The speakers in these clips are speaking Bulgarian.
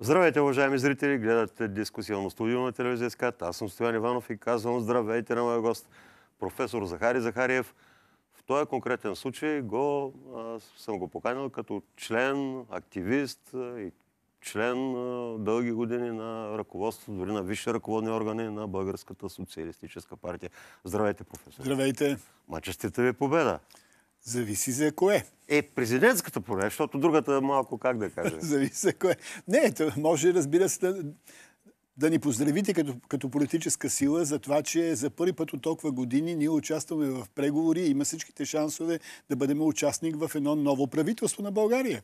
Здравейте, уважаеми зрители! Гледате дискусионно студио на телевизия СКАТ. Аз съм Стоян Иванов и казвам здравейте на моя гост, професор Захари Захариев. В този конкретен случай го, съм го поканил като член, активист и член дълги години на ръководство, дори на висши ръководни органи на Българската социалистическа партия. Здравейте, професор! Здравейте! Мачестите ви победа! Зависи за кое. Е, президентската поне, защото другата малко, как да кажа. Зависи за кое. Не, може, разбира се, да, да ни поздравите като, като политическа сила за това, че за първи път от толкова години ние участваме в преговори и има всичките шансове да бъдем участник в едно ново правителство на България.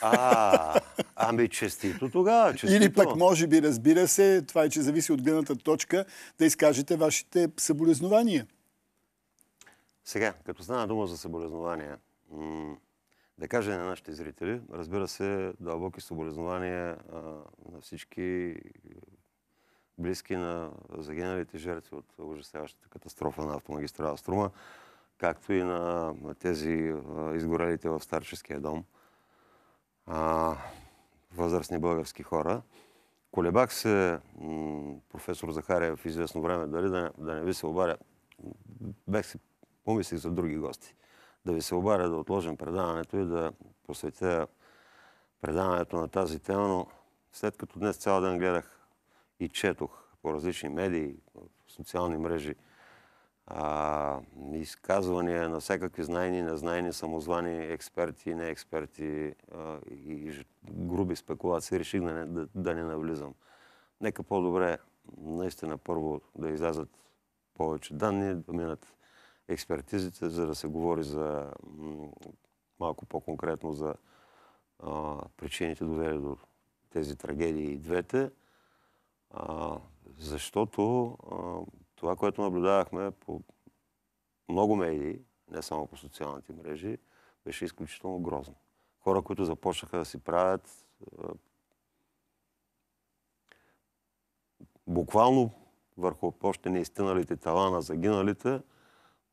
А, ами честито тогава. Честито. Или пък може би, разбира се, това е, че зависи от гледната точка, да изкажете вашите съболезнования. Сега, като стана дума за съболезнования, да кажа на нашите зрители, разбира се, дълбоки съболезнования на всички близки на загиналите жертви от ужасяващата катастрофа на автомагистрала Струма, както и на, тези изгорелите в старческия дом възрастни български хора. Колебах се, професор Захарев, известно време, дали да, да не ви се обаря. Бех се Помислих за други гости. Да ви се обаря да отложим предаването и да посветя предаването на тази тема, но след като днес цял ден гледах и четох по различни медии, социални мрежи, а, изказвания на всякакви знайни, незнайни, самозвани, експерти, не експерти и груби спекулации. Реших да не, да, да не навлизам. Нека по-добре наистина първо да излязат повече данни, да минат експертизите, за да се говори за малко по-конкретно за а, причините доведе до тези трагедии и двете. А, защото а, това, което наблюдавахме по много медии, не само по социалните мрежи, беше изключително грозно. Хора, които започнаха да си правят а, буквално върху още неистиналите тела на загиналите,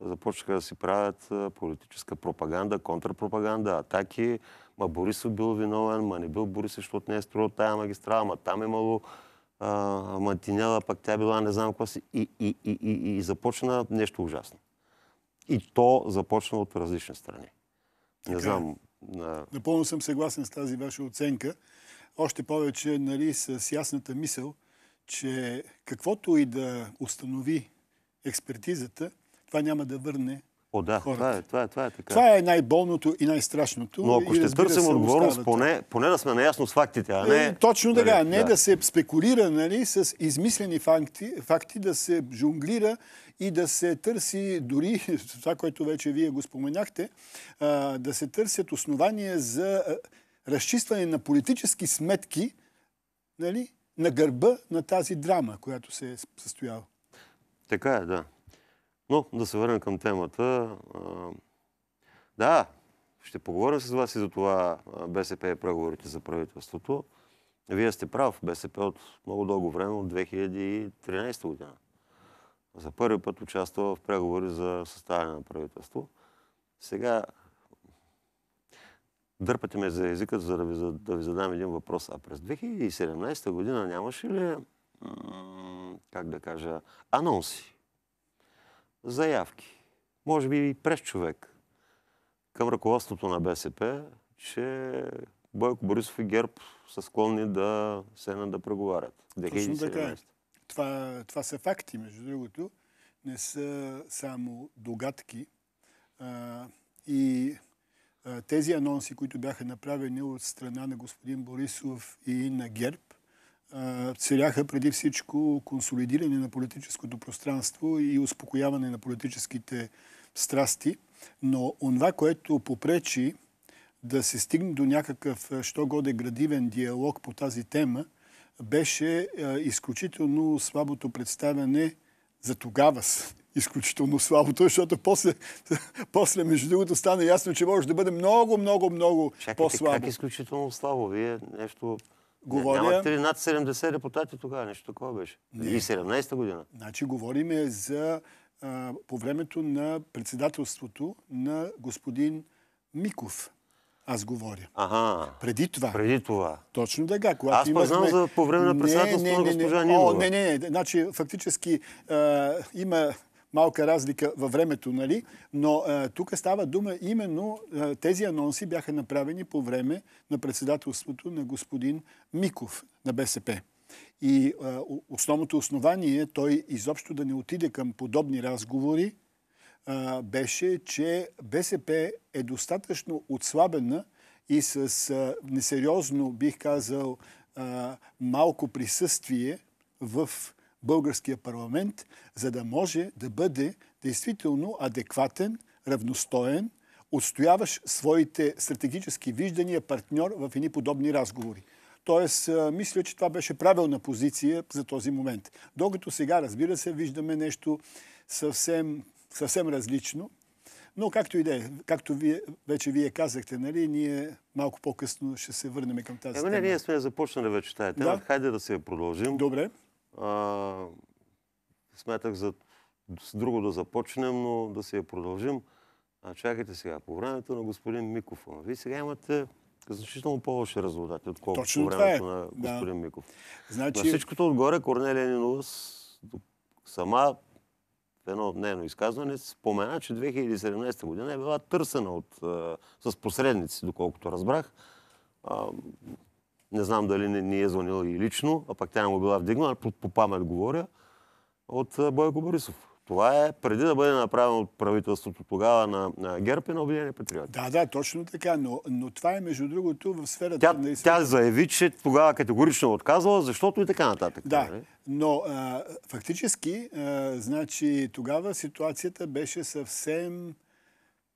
започнаха да си правят политическа пропаганда, контрпропаганда, атаки. Ма Борисов бил виновен, ма не бил Борисов, защото не е строил тая магистрала, ма там е имало а, мантиняла, пък тя била не знам какво си. И, и, и, и, и започна нещо ужасно. И то започна от различни страни. Така, не знам. На... Напълно съм съгласен с тази ваша оценка. Още повече нали, с ясната мисъл, че каквото и да установи експертизата, това няма да върне О, да, хората. това е, това е, това е така. Това е най-болното и най-страшното. Но ако ще търсим отговорност, поне, поне да сме наясно с фактите, а не... Е, точно така, нали, не да. да се спекулира нали, с измислени факти, факти, да се жонглира и да се търси дори, това, което вече вие го споменахте, да се търсят основания за разчистване на политически сметки нали, на гърба на тази драма, която се е състояла. Така е, да. Но да се върнем към темата. Да, ще поговорим с вас и за това БСП и преговорите за правителството. Вие сте прав, БСП от много дълго време, от 2013 година. За първи път участва в преговори за съставяне на правителство. Сега дърпате ме за езика, за да ви, да ви задам един въпрос. А през 2017 година нямаше ли, как да кажа, анонси заявки, може би и през човек, към ръководството на БСП, че Бойко Борисов и ГЕРБ са склонни да седнат да преговарят. Точно така. Е. Това, това са факти, между другото. Не са само догадки. А, и а, тези анонси, които бяха направени от страна на господин Борисов и на ГЕРБ, целяха преди всичко консолидиране на политическото пространство и успокояване на политическите страсти. Но онова, което попречи да се стигне до някакъв, щогоде, градивен диалог по тази тема, беше изключително слабото представяне за тогава изключително слабото, защото после, после между другото, стана ясно, че може да бъде много, много, много по-слабо. Как изключително слабо? Вие нещо Говоря... Нямахте ли над 70 депутати тогава? Нещо такова беше. Не. И 17-та година. Значи говориме за а, по времето на председателството на господин Миков. Аз говоря. Ага. Преди това. Преди това. Точно така. Когато Аз имахме... за по време на председателството на госпожа Нинова. Не, не, не. О, не, не, не. Значи, фактически а, има малка разлика във времето, нали? Но е, тук става дума именно е, тези анонси бяха направени по време на председателството на господин Миков на БСП. И а, е, основното основание той изобщо да не отиде към подобни разговори а, беше, че БСП е достатъчно отслабена и с а, несериозно, бих казал, малко присъствие в българския парламент, за да може да бъде действително адекватен, равностоен, отстояваш своите стратегически виждания партньор в едни подобни разговори. Тоест, мисля, че това беше правилна позиция за този момент. Докато сега, разбира се, виждаме нещо съвсем, съвсем различно. Но както и да е, както вие, вече вие казахте, нали, ние малко по-късно ще се върнем към тази Еми, тема. Не, ние сме започнали вече тази тема. Да. Хайде да се продължим. Добре сметах за с друго да започнем, но да си я продължим. А чакайте сега, по времето на господин Миков. Вие сега имате значително по-лоши резултати, отколкото по е. времето е. на господин да. Миков. Значи... На всичкото отгоре Корнелия Нинова сама в едно дневно изказване спомена, че 2017 година е била търсена от, с посредници, доколкото разбрах. Не знам дали не, не е звънила и лично, а пък тя не му е била вдигнала, по, по памет говоря, от Бойко Борисов. Това е преди да бъде направено от правителството тогава на, на ГЕРБ и на Обединение патриоти. Да, да, точно така, но, но това е между другото в сферата тя, на изследване. Тя заяви, че тогава категорично е отказала, защото и така нататък. Да, не? Нали? но а, фактически, а, значи тогава ситуацията беше съвсем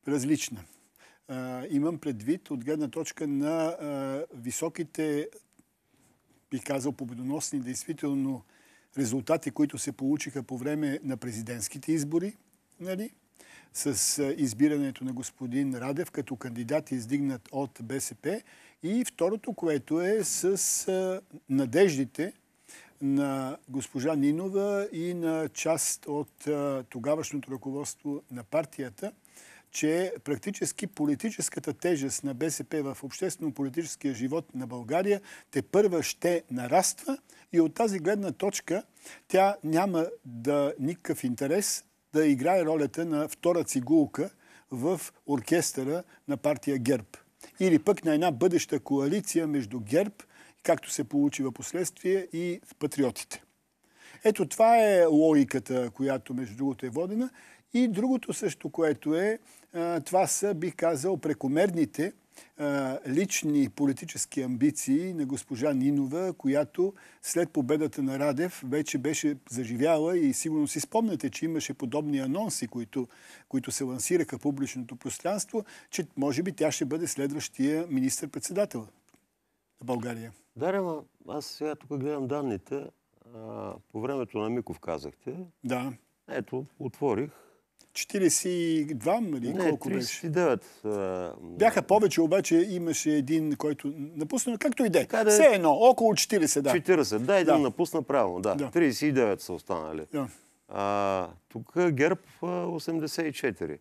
различна имам предвид от гледна точка на а, високите, би казал, победоносни действително резултати, които се получиха по време на президентските избори, нали? с избирането на господин Радев като кандидат, издигнат от БСП. И второто, което е с надеждите на госпожа Нинова и на част от тогавашното ръководство на партията – че практически политическата тежест на БСП в обществено-политическия живот на България те първа ще нараства и от тази гледна точка тя няма да никакъв интерес да играе ролята на втора цигулка в оркестъра на партия ГЕРБ. Или пък на една бъдеща коалиция между ГЕРБ, както се получи в последствие, и патриотите. Ето това е логиката, която между другото е водена. И другото също, което е, това са, би казал, прекомерните лични политически амбиции на госпожа Нинова, която след победата на Радев вече беше заживяла и сигурно си спомняте, че имаше подобни анонси, които, които се лансираха в публичното пространство, че може би тя ще бъде следващия министр-председател на България. Дарема, аз сега тук гледам данните. А, по времето на Миков казахте. Да. Ето, отворих 42 или нали? не, колко 39, беше? Бяха повече, обаче имаше един, който напусна, както и де. Е. Все едно, около 40, да. 40, да, един да. напусна правилно, да. да. 39 са останали. Да. А, тук ГЕРБ 84.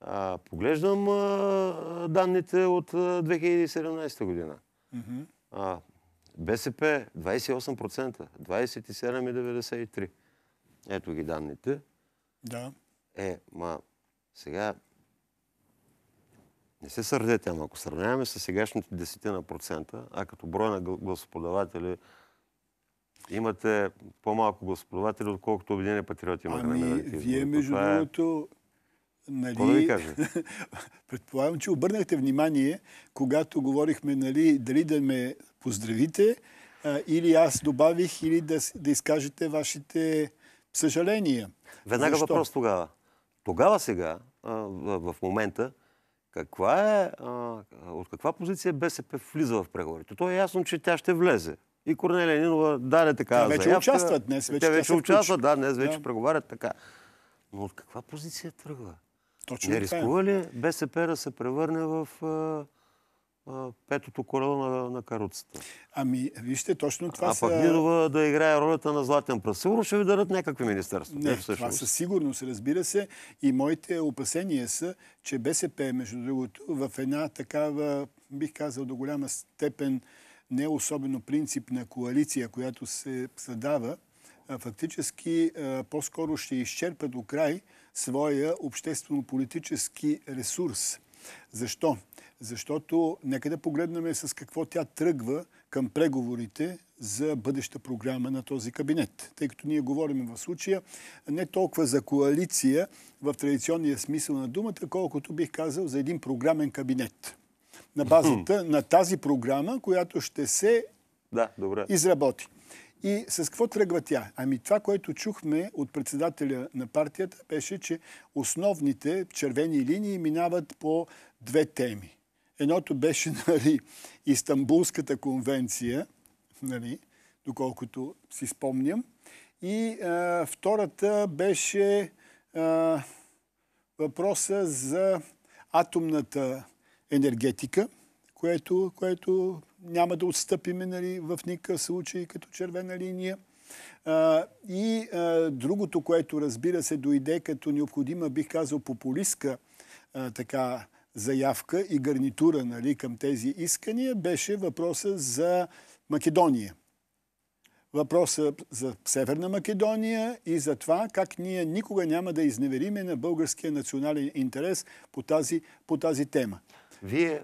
А, поглеждам а, данните от 2017 година. Mm-hmm. А, БСП 28%, 27,93. Ето ги данните. Да. Е, ма, сега не се сърдете, ама ако сравняваме с сегашните 10%, а като брой на господаватели имате по-малко господаватели, отколкото Обединени патриоти имат ами, Вие, между е- другото, нали... да ви кажа? Предполагам, че обърнахте внимание, когато говорихме, нали, дали да ме поздравите, а, или аз добавих, или да, да изкажете вашите съжаления. Веднага Защо? въпрос тогава. Тогава сега, в момента, каква е, от каква позиция БСП влиза в преговорите? То е ясно, че тя ще влезе. И Корнелия Нинова даде така Те вече заявка. участват днес. Вече те вече участват, да, днес вече да. преговарят така. Но от каква позиция тръгва? Точно Не е. рискува ли БСП да се превърне в петото колело на, на каруцата. Ами, вижте, точно това а са... А пък Нинова да играе ролята на Златен пръст. Сигурно ще ви дадат някакви министерства. Не, не това със сигурност, разбира се. И моите опасения са, че БСП, между другото, в една такава, бих казал, до голяма степен не особено принципна коалиция, която се създава, фактически по-скоро ще изчерпа до край своя обществено-политически ресурс. Защо? Защото нека да погледнем с какво тя тръгва към преговорите за бъдеща програма на този кабинет. Тъй като ние говорим в случая не толкова за коалиция в традиционния смисъл на думата, колкото бих казал за един програмен кабинет. На базата на тази програма, която ще се да, изработи. И с какво тръгва тя? Ами това, което чухме от председателя на партията, беше, че основните червени линии минават по две теми. Едното беше нали, Истанбулската конвенция, нали, доколкото си спомням. И а, втората беше а, въпроса за атомната енергетика, което, което няма да отстъпиме нали, в никакъв случай като червена линия. А, и а, другото, което разбира се дойде като необходима, бих казал, популистка така заявка и гарнитура нали, към тези искания беше въпроса за Македония. Въпроса за Северна Македония и за това как ние никога няма да изневериме на българския национален интерес по тази, по тази тема. Вие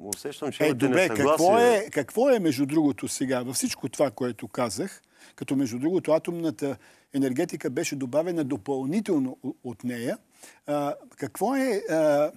усещам, че е, добре, какво е, какво е между другото сега във всичко това, което казах, като между другото атомната енергетика беше добавена допълнително от нея, а, какво е а,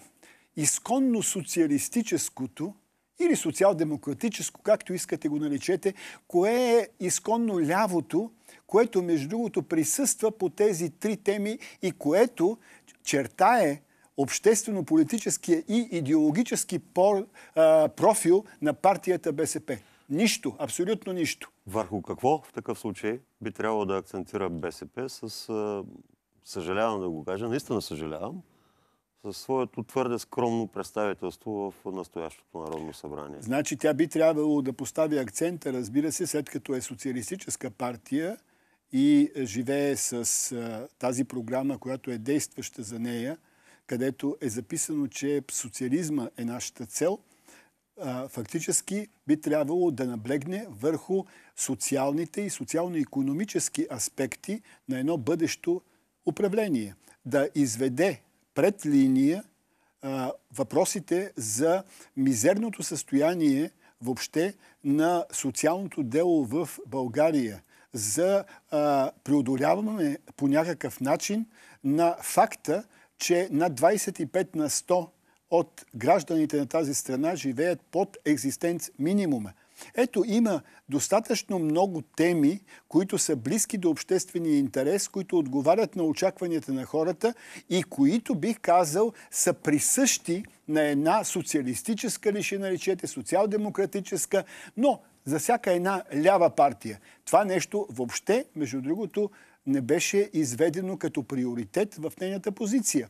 изконно социалистическото или социал-демократическо, както искате го наречете, кое е изконно лявото, което между другото присъства по тези три теми и което чертае обществено-политическия и идеологически пор, а, профил на партията БСП. Нищо, абсолютно нищо. Върху какво в такъв случай би трябвало да акцентира БСП с... съжалявам да го кажа, наистина съжалявам, за своето твърде скромно представителство в настоящото Народно събрание. Значи тя би трябвало да постави акцента, разбира се, след като е социалистическа партия и живее с а, тази програма, която е действаща за нея, където е записано, че социализма е нашата цел, а, фактически би трябвало да наблегне върху социалните и социално-економически аспекти на едно бъдещо управление. Да изведе пред линия а, въпросите за мизерното състояние въобще на социалното дело в България, за а, преодоляване по някакъв начин на факта, че над 25 на 100 от гражданите на тази страна живеят под екзистенц минимума. Ето има достатъчно много теми, които са близки до обществения интерес, които отговарят на очакванията на хората и които, бих казал, са присъщи на една социалистическа, ли ще наречете, социал-демократическа, но за всяка една лява партия. Това нещо въобще, между другото, не беше изведено като приоритет в нейната позиция.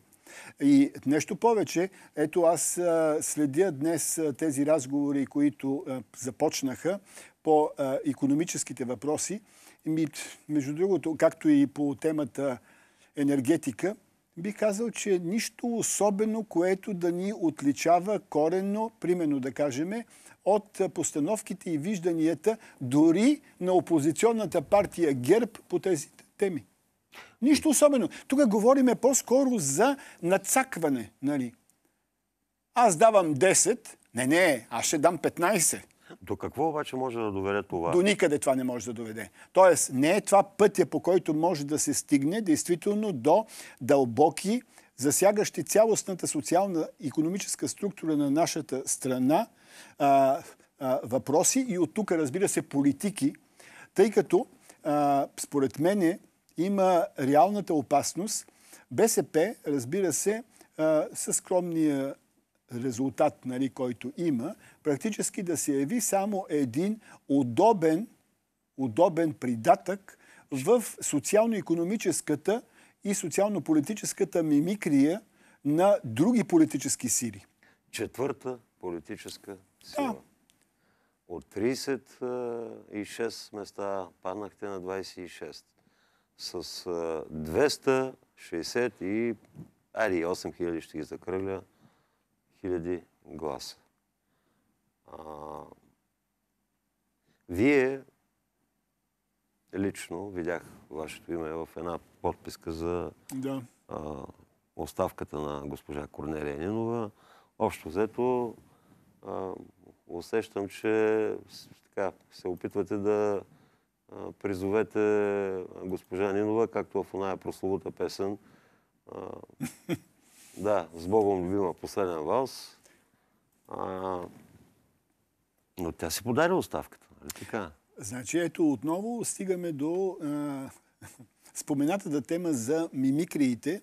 И нещо повече, ето аз следя днес тези разговори, които започнаха по економическите въпроси. Между другото, както и по темата енергетика, бих казал, че нищо особено, което да ни отличава коренно, примерно да кажем, от постановките и вижданията дори на опозиционната партия ГЕРБ по тези теми. Нищо особено. Тук говориме по-скоро за нацакване. Нали? Аз давам 10, не, не, аз ще дам 15. До какво обаче може да доведе това? До никъде това не може да доведе. Тоест, не е това пътя, по който може да се стигне действително до дълбоки, засягащи цялостната социална и економическа структура на нашата страна а, а, въпроси и от тук, разбира се, политики, тъй като а, според мен има реалната опасност. БСП, разбира се, със скромния резултат, нали, който има, практически да се яви само един удобен, удобен придатък в социално-економическата и социално-политическата мимикрия на други политически сили. Четвърта политическа сила. Да. От 36 места паднахте на 26 с 260 хиляди ще ги закръгля хиляди гласа. А, вие лично видях вашето име в една подписка за да. а, оставката на госпожа Корнелия Нинова. Общо взето а, усещам, че така, се опитвате да призовете госпожа Нинова, както в оная прословута песен. Да, с Богом любима последен валс. Но тя си подари оставката, нали така? Значи ето отново стигаме до споменатата тема за мимикриите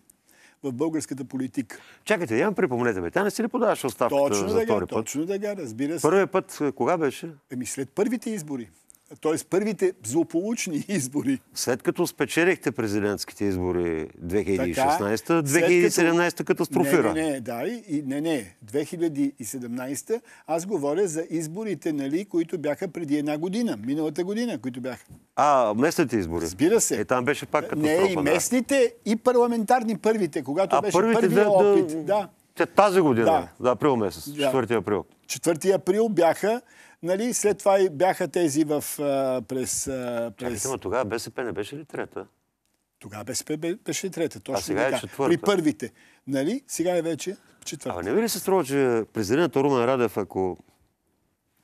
в българската политика. Чакайте, я припомнете бе. Тя не си ли подаваше оставката точно за да втори път? Точно да га, разбира се. Първият път кога беше? Еми след първите избори т.е. първите злополучни избори. След като спечелихте президентските избори 2016, 2017 е. като... катастрофира. Не, не, не, да, и, не, не, 2017 аз говоря за изборите, нали, които бяха преди една година, миналата година, които бяха. А, местните избори. Разбира се. Е, там беше пак катастрофа. Не, и местните, да. и парламентарни първите, когато а, беше първият да, опит. Да. Тази година, да. да април месец, 4 април. 4 април бяха Нали, след това и бяха тези в, а, през... А, през... Чакайте, тогава БСП не беше ли трета? Тогава БСП беше трета, точно а сега е така. Е четвърта. При първите. Нали? Сега е вече четвърта. А не ви ли се струва, че президентът Румен Радев, ако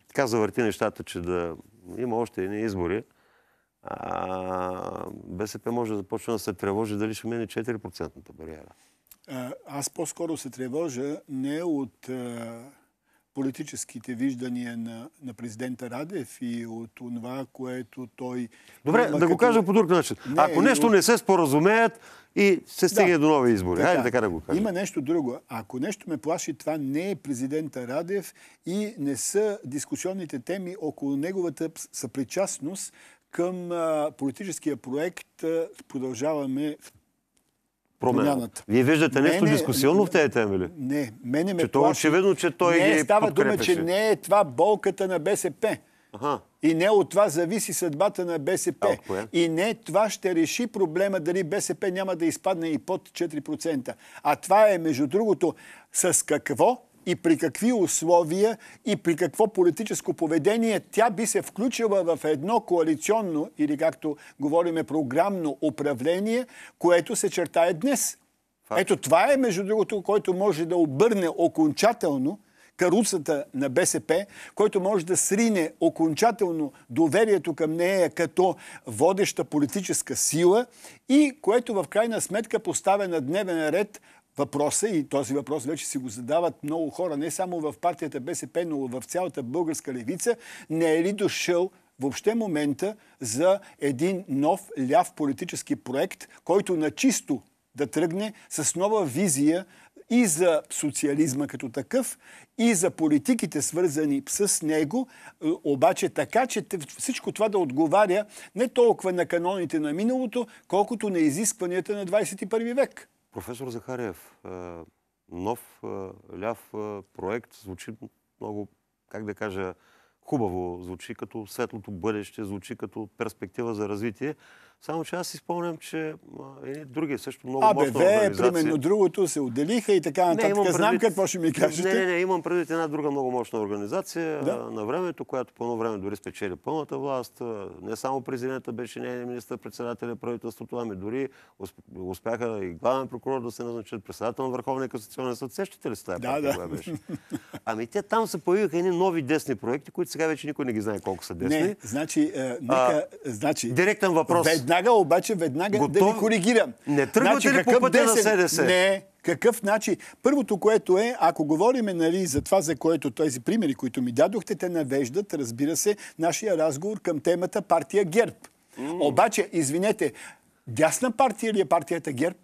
така завърти нещата, че да има още едни избори, а, БСП може да започне да се тревожи дали ще мине 4 бариера. Аз по-скоро се тревожа не от политическите виждания на, на президента Радев и от това, което той... Добре, да като... го кажа по друг начин. Не, Ако нещо от... не се споразумеят и се стигне да. до нови избори. Така, Хайде така да го кажа. Има нещо друго. Ако нещо ме плаши, това не е президента Радев и не са дискусионните теми около неговата съпричастност към а, политическия проект а, продължаваме промяната. Вие виждате нещо дискусионно в тези теми ли? Не, мене ме Че то очевидно, че той не, ги става дума, че не е това болката на БСП. И не от това зависи съдбата на БСП. А, и не това ще реши проблема дали БСП няма да изпадне и под 4%. А това е, между другото, с какво и при какви условия и при какво политическо поведение тя би се включила в едно коалиционно или както говориме програмно управление, което се чертае днес. Факт. Ето това е, между другото, който може да обърне окончателно каруцата на БСП, който може да срине окончателно доверието към нея като водеща политическа сила и което в крайна сметка поставя на дневен ред въпроса и този въпрос вече си го задават много хора, не само в партията БСП, но в цялата българска левица, не е ли дошъл въобще момента за един нов ляв политически проект, който на чисто да тръгне с нова визия и за социализма като такъв, и за политиките свързани с него, е, обаче така, че всичко това да отговаря не толкова на каноните на миналото, колкото на изискванията на 21 век. Професор Захариев, нов ляв проект звучи много, как да кажа, хубаво, звучи като светлото бъдеще, звучи като перспектива за развитие. Само че аз си спомням, че едни други също много АБВ, мощна организация. примерно другото се отделиха и така нататък. Не, предвид... Знам какво ще ми кажете. Не, не, не, имам предвид една друга много мощна организация да? на времето, която по едно време дори спечели пълната власт. Не само президента беше нейният министър, председателя правителството, ами дори успяха и главен прокурор да се назначат председател на Върховния касационен съд. Сещате ли се тази да, партия, да. беше? Ами те там се появиха едни нови десни проекти, които сега вече никой не ги знае колко са десни. Не, значи, е, нека, а, значи, директен въпрос. Веднага обаче, веднага Готов... да ви коригирам. Не тръгвате значи, ли по пътя десен... на СДС? Не, какъв начин? Първото, което е, ако говорим нали, за това, за което тези примери, които ми дадохте, те навеждат, разбира се, нашия разговор към темата партия ГЕРБ. Mm. Обаче, извинете, дясна партия ли е партията ГЕРБ?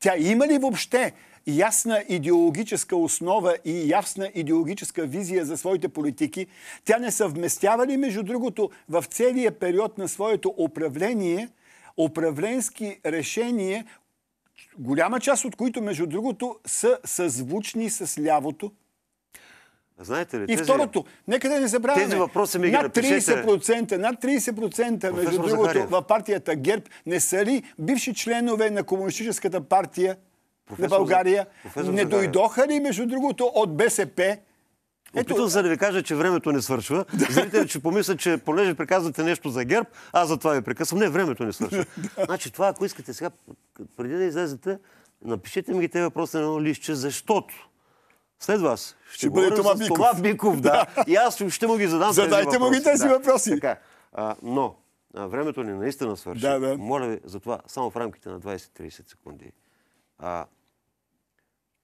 Тя има ли въобще ясна идеологическа основа и ясна идеологическа визия за своите политики, тя не съвместява ли, между другото, в целия период на своето управление, управленски решения, голяма част от които, между другото, са съзвучни с лявото? Знаете ли, тези... И второто, нека да не забравяме, тези въпроси ми над 30%, над 30% между другото, в партията ГЕРБ не са ли бивши членове на Комунистическата партия професор, на България. Професор не дойдоха ли, между другото, от БСП? Ето... Опитвам се да ви кажа, че времето не свършва. Зрители че помисля, че понеже приказвате нещо за ГЕРБ, аз за това ви прекъсвам. Не, времето не свършва. значи това, ако искате сега, преди да излезете, напишете ми ги тези въпроси на едно листче, защото след вас ще, ще бъде Тома Биков. Това Биков, да. и аз ще му ги задам Задайте му ги тези въпроси. Да. Така. А, но а, времето ни наистина свърши. Да, да. Моля ви за това само в рамките на 20-30 секунди. А,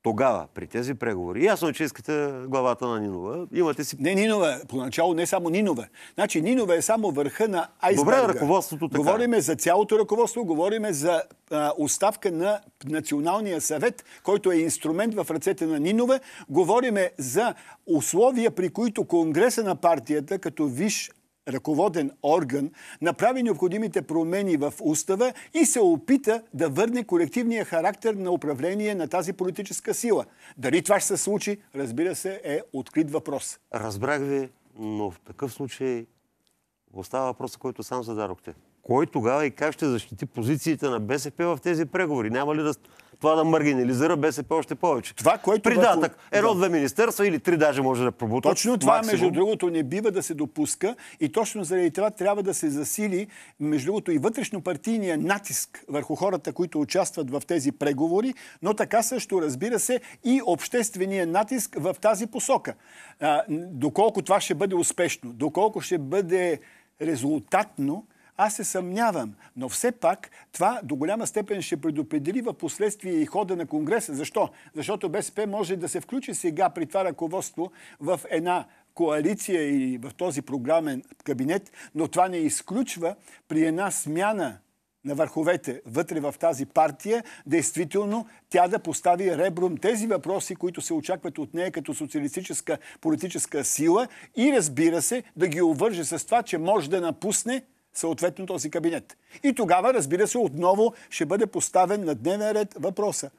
тогава, при тези преговори. Ясно, е, че искате главата на Нинова. Имате си... Не, Нинова. Поначало не само Нинова. Значи Нинова е само върха на айсберга. Добре, ръководството така. Е. Говориме за цялото ръководство, говориме за а, оставка на Националния съвет, който е инструмент в ръцете на Нинова. Говориме за условия, при които Конгреса на партията, като виш ръководен орган направи необходимите промени в устава и се опита да върне колективния характер на управление на тази политическа сила. Дали това ще се случи, разбира се, е открит въпрос. Разбрах ви, но в такъв случай остава въпроса, който сам зададохте. Кой тогава и как ще защити позициите на БСП в тези преговори? Няма ли да това да маргинализира БСП още повече. Това, което Придатък. Върху... Едно-две министерства или три даже може да пробутат. Точно това, максимум. между другото, не бива да се допуска и точно заради това трябва да се засили, между другото, и вътрешно партийния натиск върху хората, които участват в тези преговори, но така също, разбира се, и обществения натиск в тази посока. А, доколко това ще бъде успешно, доколко ще бъде резултатно, аз се съмнявам, но все пак това до голяма степен ще предопредели в последствие и хода на Конгреса. Защо? Защото БСП може да се включи сега при това ръководство в една коалиция и в този програмен кабинет, но това не изключва при една смяна на върховете вътре в тази партия, действително тя да постави ребром тези въпроси, които се очакват от нея като социалистическа политическа сила и разбира се да ги обвърже с това, че може да напусне съответно този кабинет. И тогава, разбира се, отново ще бъде поставен на дневен ред въпроса.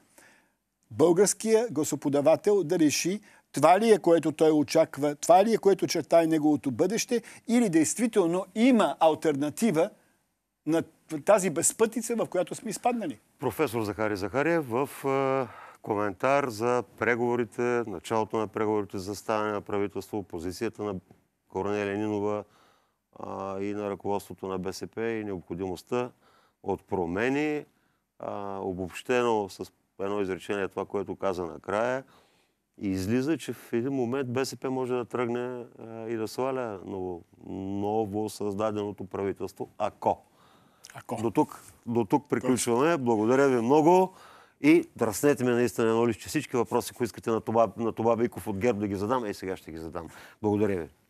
Българският госоподавател да реши това ли е, което той очаква, това ли е, което чертае неговото бъдеще, или действително има альтернатива на тази безпътица, в която сме изпаднали. Професор Захари Захария в коментар за преговорите, началото на преговорите за ставане на правителство, позицията на Корнелия Нинова, а, и на ръководството на БСП и необходимостта от промени, а, обобщено с едно изречение това, което каза накрая. И излиза, че в един момент БСП може да тръгне а, и да сваля ново, ново създаденото правителство, ако. Ако. До тук, до тук приключваме. Благодаря ви много. И драснете ме наистина едно лище. Всички въпроси, които искате на това, на това Биков от ГЕРБ да ги задам, е сега ще ги задам. Благодаря ви.